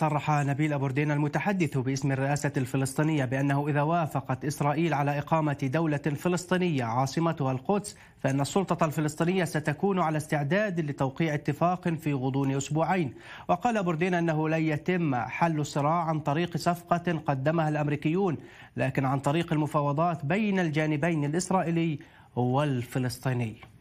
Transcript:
صرح نبيل أبوردين المتحدث باسم الرئاسة الفلسطينية بأنه إذا وافقت إسرائيل على إقامة دولة فلسطينية عاصمتها القدس فإن السلطة الفلسطينية ستكون على استعداد لتوقيع اتفاق في غضون أسبوعين وقال بوردين أنه لن يتم حل الصراع عن طريق صفقة قدمها الأمريكيون لكن عن طريق المفاوضات بين الجانبين الإسرائيلي والفلسطيني